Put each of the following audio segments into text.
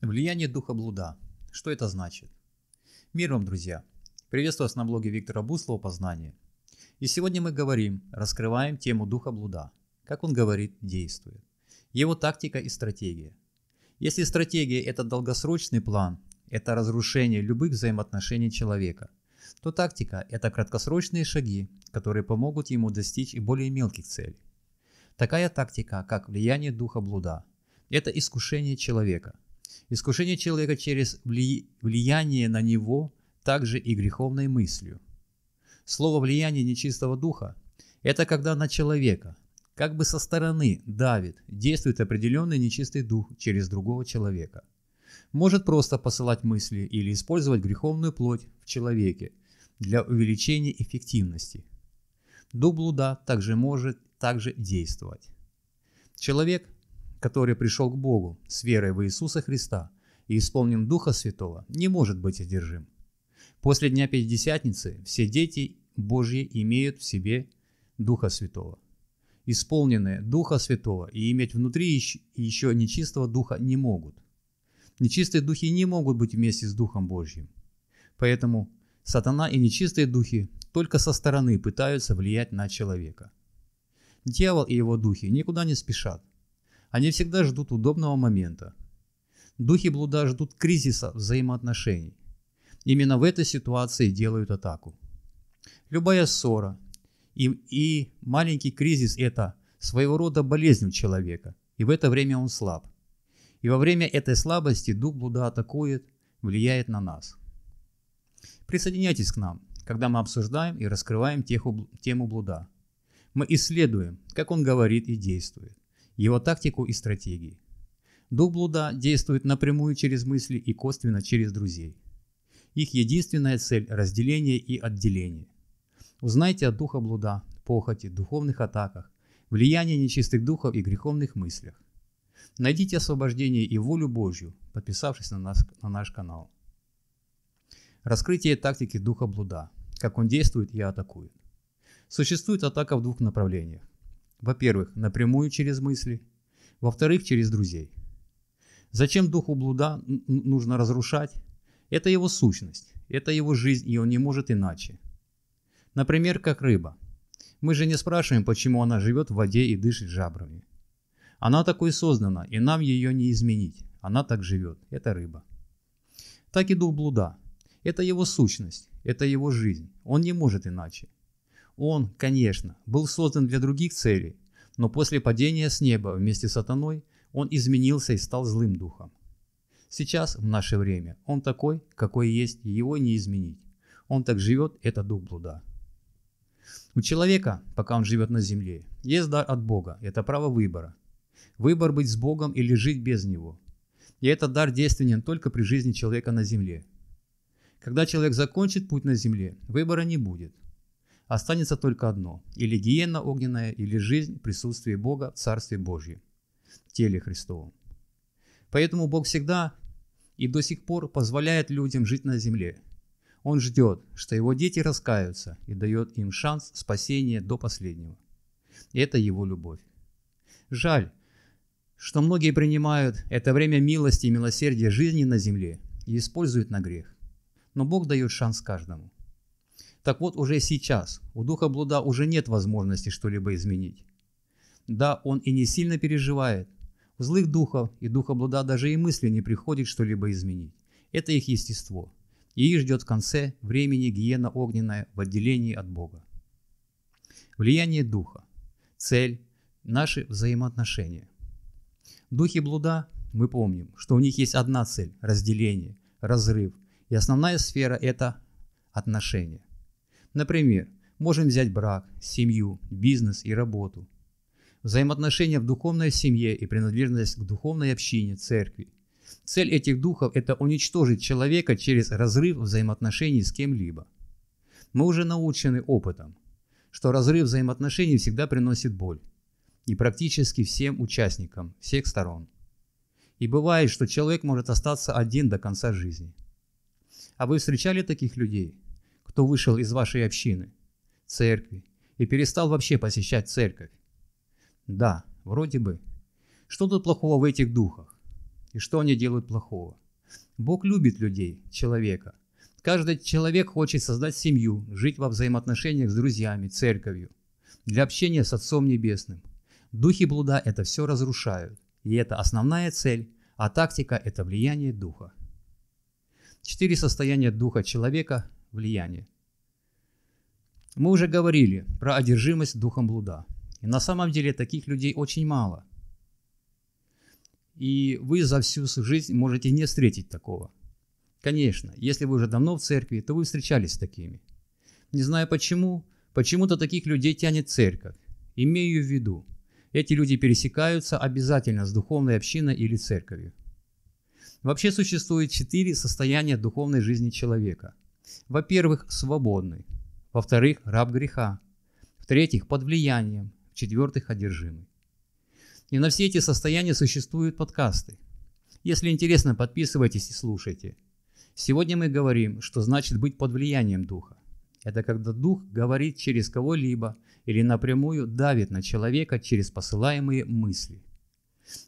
Влияние духа блуда. Что это значит? Мир вам, друзья! Приветствую вас на блоге Виктора Буслова «Познание». И сегодня мы говорим, раскрываем тему духа блуда. Как он говорит, действует. Его тактика и стратегия. Если стратегия – это долгосрочный план, это разрушение любых взаимоотношений человека, то тактика – это краткосрочные шаги, которые помогут ему достичь и более мелких целей. Такая тактика, как влияние духа блуда – это искушение человека – Искушение человека через влияние на него также и греховной мыслью. Слово «влияние нечистого духа» – это когда на человека, как бы со стороны давит, действует определенный нечистый дух через другого человека. Может просто посылать мысли или использовать греховную плоть в человеке для увеличения эффективности. Дух блуда также может также действовать. Человек, который пришел к Богу с верой в Иисуса Христа и исполнен Духа Святого, не может быть одержим. После Дня Пятидесятницы все дети Божьи имеют в себе Духа Святого. Исполненные Духа Святого и иметь внутри еще нечистого Духа не могут. Нечистые духи не могут быть вместе с Духом Божьим. Поэтому сатана и нечистые духи только со стороны пытаются влиять на человека. Дьявол и его духи никуда не спешат. Они всегда ждут удобного момента. Духи блуда ждут кризиса взаимоотношений. Именно в этой ситуации делают атаку. Любая ссора и, и маленький кризис – это своего рода болезнь у человека, и в это время он слаб. И во время этой слабости дух блуда атакует, влияет на нас. Присоединяйтесь к нам, когда мы обсуждаем и раскрываем тему блуда. Мы исследуем, как он говорит и действует его тактику и стратегии. Дух блуда действует напрямую через мысли и косвенно через друзей. Их единственная цель – разделение и отделение. Узнайте о духа блуда, похоти, духовных атаках, влиянии нечистых духов и греховных мыслях. Найдите освобождение и волю Божью, подписавшись на, нас, на наш канал. Раскрытие тактики духа блуда, как он действует и атакует. Существует атака в двух направлениях во-первых, напрямую через мысли. Во-вторых, через друзей. Зачем духу блуда нужно разрушать? Это его сущность, это его жизнь, и он не может иначе. Например, как рыба. Мы же не спрашиваем, почему она живет в воде и дышит жабрами. Она такой создана, и нам ее не изменить. Она так живет. Это рыба. Так и дух блуда. Это его сущность, это его жизнь. Он не может иначе. Он, конечно, был создан для других целей, но после падения с неба вместе с сатаной он изменился и стал злым духом. Сейчас, в наше время, он такой, какой есть, его не изменить. Он так живет, это дух блуда. У человека, пока он живет на земле, есть дар от Бога, это право выбора. Выбор быть с Богом или жить без Него. И этот дар действенен только при жизни человека на земле. Когда человек закончит путь на земле, выбора не будет – Останется только одно – или гиена огненная, или жизнь в присутствии Бога в Царстве Божьем, теле Христовом. Поэтому Бог всегда и до сих пор позволяет людям жить на земле. Он ждет, что его дети раскаются и дает им шанс спасения до последнего. Это его любовь. Жаль, что многие принимают это время милости и милосердия жизни на земле и используют на грех. Но Бог дает шанс каждому – так вот, уже сейчас у духа блуда уже нет возможности что-либо изменить. Да, он и не сильно переживает. У злых духов и духа блуда даже и мысли не приходит что-либо изменить. Это их естество. И их ждет в конце времени гиена огненная в отделении от Бога. Влияние духа, цель, наши взаимоотношения. Духи блуда, мы помним, что у них есть одна цель – разделение, разрыв. И основная сфера – это отношения. Например, можем взять брак, семью, бизнес и работу. Взаимоотношения в духовной семье и принадлежность к духовной общине, церкви. Цель этих духов – это уничтожить человека через разрыв взаимоотношений с кем-либо. Мы уже научены опытом, что разрыв взаимоотношений всегда приносит боль. И практически всем участникам, всех сторон. И бывает, что человек может остаться один до конца жизни. А вы встречали таких людей – кто вышел из вашей общины, церкви, и перестал вообще посещать церковь. Да, вроде бы. Что тут плохого в этих духах? И что они делают плохого? Бог любит людей, человека. Каждый человек хочет создать семью, жить во взаимоотношениях с друзьями, церковью, для общения с Отцом Небесным. Духи блуда это все разрушают, и это основная цель, а тактика – это влияние духа. Четыре состояния духа человека влияние. Мы уже говорили про одержимость духом блуда. И на самом деле таких людей очень мало. И вы за всю жизнь можете не встретить такого. Конечно, если вы уже давно в церкви, то вы встречались с такими. Не знаю почему, почему-то таких людей тянет церковь. Имею в виду, эти люди пересекаются обязательно с духовной общиной или церковью. Вообще существует четыре состояния духовной жизни человека – во-первых, свободный. Во-вторых, раб греха. В-третьих, под влиянием. В-четвертых, одержимый. И на все эти состояния существуют подкасты. Если интересно, подписывайтесь и слушайте. Сегодня мы говорим, что значит быть под влиянием Духа. Это когда Дух говорит через кого-либо или напрямую давит на человека через посылаемые мысли.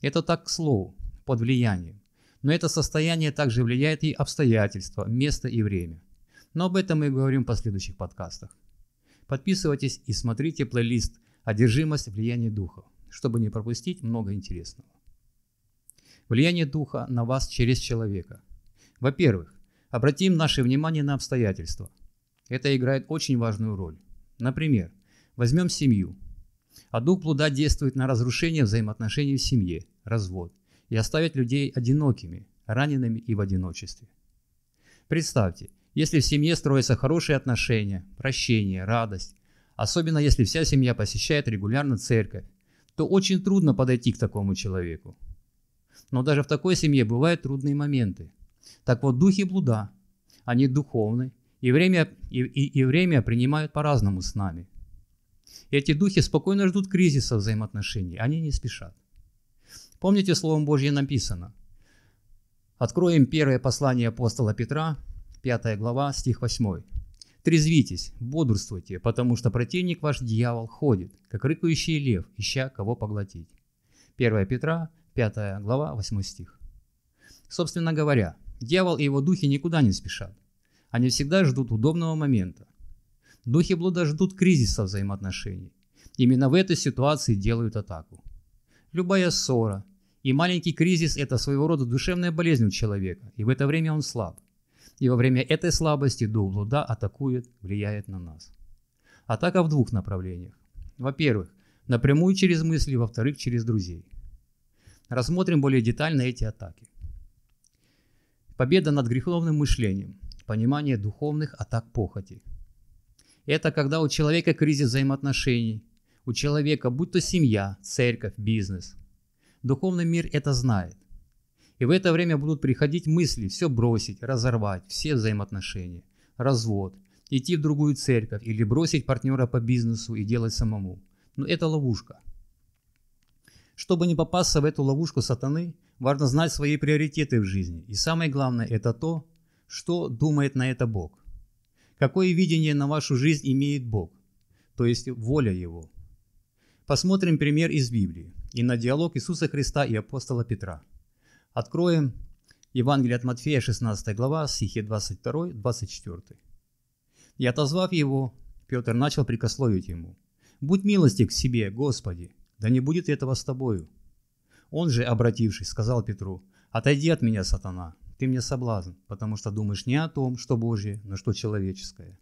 Это так к слову, под влиянием. Но это состояние также влияет и обстоятельства, место и время но об этом мы говорим в последующих подкастах. Подписывайтесь и смотрите плейлист «Одержимость влияния духа», чтобы не пропустить много интересного. Влияние духа на вас через человека. Во-первых, обратим наше внимание на обстоятельства. Это играет очень важную роль. Например, возьмем семью. А дух блуда действует на разрушение взаимоотношений в семье, развод, и оставить людей одинокими, ранеными и в одиночестве. Представьте, если в семье строятся хорошие отношения, прощение, радость, особенно если вся семья посещает регулярно церковь, то очень трудно подойти к такому человеку. Но даже в такой семье бывают трудные моменты. Так вот, духи блуда, они духовны, и время, и, и, и время принимают по-разному с нами. Эти духи спокойно ждут кризиса взаимоотношений, они не спешат. Помните, Словом Божье написано. Откроем первое послание апостола Петра, 5 глава, стих 8. «Трезвитесь, бодрствуйте, потому что противник ваш дьявол ходит, как рыкающий лев, ища кого поглотить». 1 Петра, 5 глава, 8 стих. Собственно говоря, дьявол и его духи никуда не спешат. Они всегда ждут удобного момента. Духи блуда ждут кризиса взаимоотношений. Именно в этой ситуации делают атаку. Любая ссора и маленький кризис – это своего рода душевная болезнь у человека, и в это время он слаб. И во время этой слабости дух блуда атакует, влияет на нас. Атака в двух направлениях. Во-первых, напрямую через мысли, во-вторых, через друзей. Рассмотрим более детально эти атаки. Победа над греховным мышлением, понимание духовных атак похоти. Это когда у человека кризис взаимоотношений, у человека будь то семья, церковь, бизнес. Духовный мир это знает. И в это время будут приходить мысли все бросить, разорвать, все взаимоотношения, развод, идти в другую церковь или бросить партнера по бизнесу и делать самому. Но это ловушка. Чтобы не попасться в эту ловушку сатаны, важно знать свои приоритеты в жизни. И самое главное – это то, что думает на это Бог. Какое видение на вашу жизнь имеет Бог, то есть воля Его. Посмотрим пример из Библии и на диалог Иисуса Христа и апостола Петра. Откроем Евангелие от Матфея, 16 глава, стихи 22-24. «И отозвав его, Петр начал прикословить ему, «Будь милости к себе, Господи, да не будет этого с тобою». Он же, обратившись, сказал Петру, «Отойди от меня, сатана, ты мне соблазн, потому что думаешь не о том, что Божье, но что человеческое».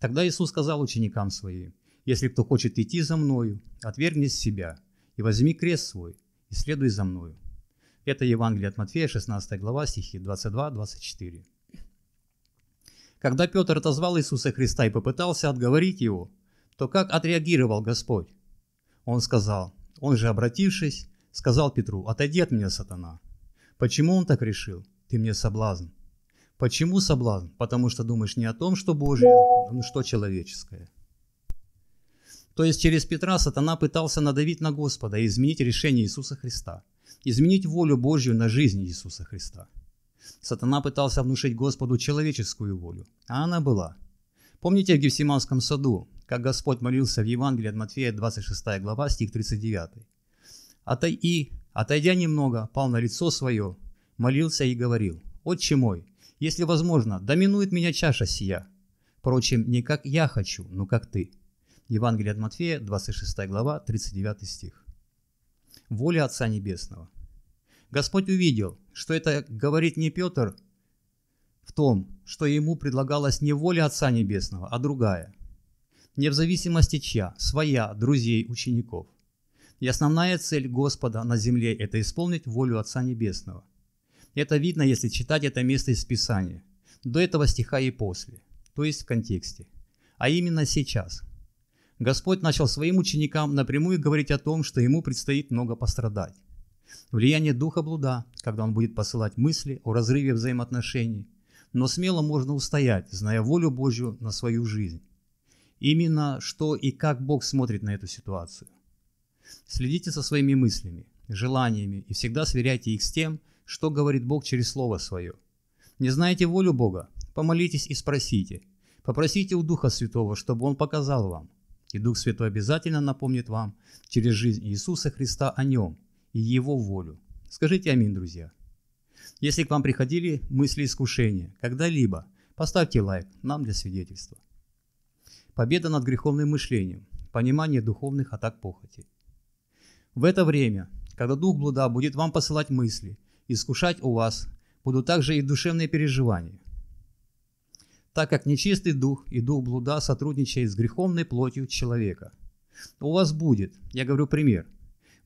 Тогда Иисус сказал ученикам Своим, «Если кто хочет идти за Мною, отвергнись себя и возьми крест свой и следуй за Мною». Это Евангелие от Матфея, 16 глава, стихи 22-24. Когда Петр отозвал Иисуса Христа и попытался отговорить его, то как отреагировал Господь? Он сказал, он же обратившись, сказал Петру, отойди от меня, сатана. Почему он так решил? Ты мне соблазн. Почему соблазн? Потому что думаешь не о том, что Божье, а но что человеческое. То есть через Петра сатана пытался надавить на Господа и изменить решение Иисуса Христа – изменить волю Божью на жизнь Иисуса Христа. Сатана пытался внушить Господу человеческую волю, а она была. Помните в Гефсиманском саду, как Господь молился в Евангелии от Матфея, 26 глава, стих 39. Отой и, отойдя немного, пал на лицо свое, молился и говорил, «Отче мой, если возможно, доминует меня чаша сия. Впрочем, не как я хочу, но как ты». Евангелие от Матфея, 26 глава, 39 стих. Воля Отца Небесного Господь увидел, что это говорит не Петр в том, что ему предлагалась не воля Отца Небесного, а другая. Не в зависимости чья, своя, друзей, учеников. И основная цель Господа на земле – это исполнить волю Отца Небесного. Это видно, если читать это место из Писания, до этого стиха и после, то есть в контексте, а именно сейчас. Господь начал своим ученикам напрямую говорить о том, что ему предстоит много пострадать. Влияние духа блуда, когда он будет посылать мысли о разрыве взаимоотношений. Но смело можно устоять, зная волю Божью на свою жизнь. Именно что и как Бог смотрит на эту ситуацию. Следите со своими мыслями, желаниями и всегда сверяйте их с тем, что говорит Бог через Слово Свое. Не знаете волю Бога? Помолитесь и спросите. Попросите у Духа Святого, чтобы Он показал вам. И Дух Святой обязательно напомнит вам через жизнь Иисуса Христа о Нем – его волю. Скажите аминь, друзья. Если к вам приходили мысли искушения, когда-либо, поставьте лайк нам для свидетельства. Победа над греховным мышлением, понимание духовных атак похоти. В это время, когда дух блуда будет вам посылать мысли, искушать у вас, будут также и душевные переживания. Так как нечистый дух и дух блуда сотрудничают с греховной плотью человека, у вас будет, я говорю пример –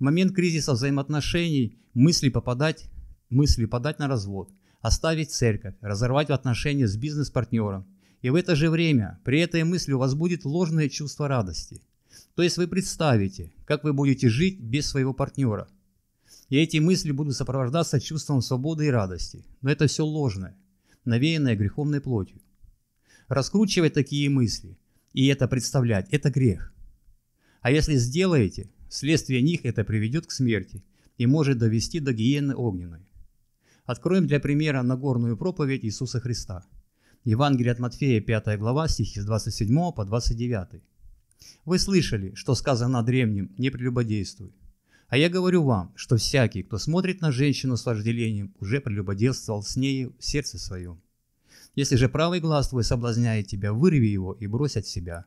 момент кризиса взаимоотношений мысли попадать, мысли подать на развод, оставить церковь, разорвать отношения с бизнес-партнером. И в это же время при этой мысли у вас будет ложное чувство радости. То есть вы представите, как вы будете жить без своего партнера. И эти мысли будут сопровождаться чувством свободы и радости. Но это все ложное, навеянное греховной плотью. Раскручивать такие мысли и это представлять – это грех. А если сделаете – Вследствие них это приведет к смерти и может довести до гиены огненной. Откроем для примера Нагорную проповедь Иисуса Христа. Евангелие от Матфея, 5 глава, стихи с 27 по 29. «Вы слышали, что сказано древним, не прелюбодействуй. А я говорю вам, что всякий, кто смотрит на женщину с вожделением, уже прелюбодействовал с нею в сердце своем. Если же правый глаз твой соблазняет тебя, вырви его и брось от себя»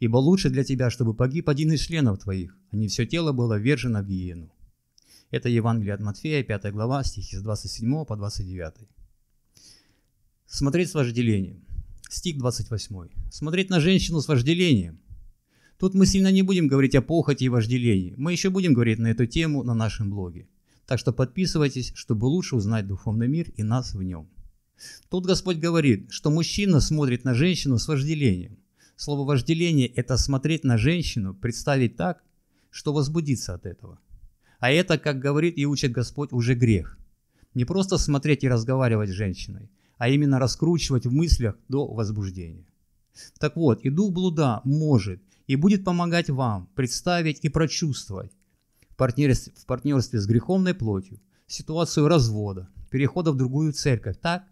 ибо лучше для тебя, чтобы погиб один из членов твоих, а не все тело было ввержено в гиену». Это Евангелие от Матфея, 5 глава, стихи с 27 по 29. Смотреть с вожделением. Стих 28. Смотреть на женщину с вожделением. Тут мы сильно не будем говорить о похоти и вожделении. Мы еще будем говорить на эту тему на нашем блоге. Так что подписывайтесь, чтобы лучше узнать духовный мир и нас в нем. Тут Господь говорит, что мужчина смотрит на женщину с вожделением. Слово «вожделение» — это смотреть на женщину, представить так, что возбудиться от этого. А это, как говорит и учит Господь, уже грех. Не просто смотреть и разговаривать с женщиной, а именно раскручивать в мыслях до возбуждения. Так вот, и дух блуда может и будет помогать вам представить и прочувствовать в партнерстве, в партнерстве с греховной плотью ситуацию развода, перехода в другую церковь, так,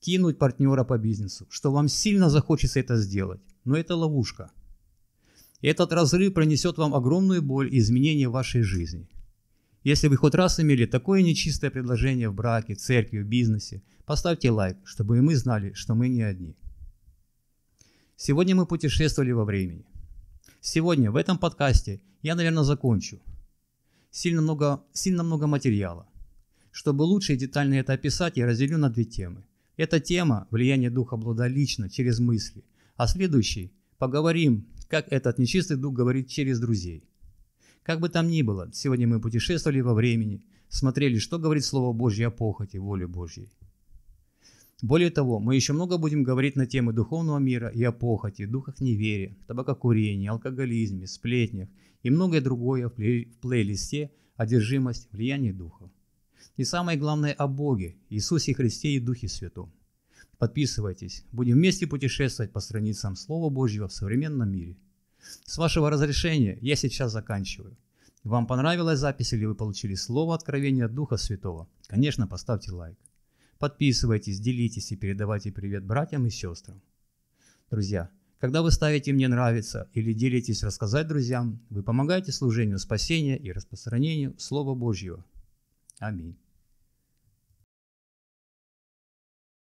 кинуть партнера по бизнесу, что вам сильно захочется это сделать, но это ловушка. Этот разрыв принесет вам огромную боль и изменения в вашей жизни. Если вы хоть раз имели такое нечистое предложение в браке, церкви, бизнесе, поставьте лайк, чтобы и мы знали, что мы не одни. Сегодня мы путешествовали во времени. Сегодня в этом подкасте я, наверное, закончу. Сильно много, сильно много материала. Чтобы лучше и детально это описать, я разделю на две темы. Это тема влияние духа блуда лично, через мысли, а следующий поговорим, как этот нечистый дух говорит через друзей. Как бы там ни было, сегодня мы путешествовали во времени, смотрели, что говорит Слово Божье о похоти, воле Божьей. Более того, мы еще много будем говорить на темы духовного мира и о похоти, духах неверия, табакокурении, алкоголизме, сплетнях и многое другое в, плей- в плейлисте «Одержимость. Влияние Духа». И самое главное о Боге, Иисусе Христе и Духе Святом. Подписывайтесь. Будем вместе путешествовать по страницам Слова Божьего в современном мире. С вашего разрешения я сейчас заканчиваю. Вам понравилась запись или вы получили слово откровения от Духа Святого? Конечно, поставьте лайк. Подписывайтесь, делитесь и передавайте привет братьям и сестрам. Друзья, когда вы ставите «мне нравится» или делитесь «рассказать друзьям», вы помогаете служению спасения и распространению Слова Божьего. Аминь.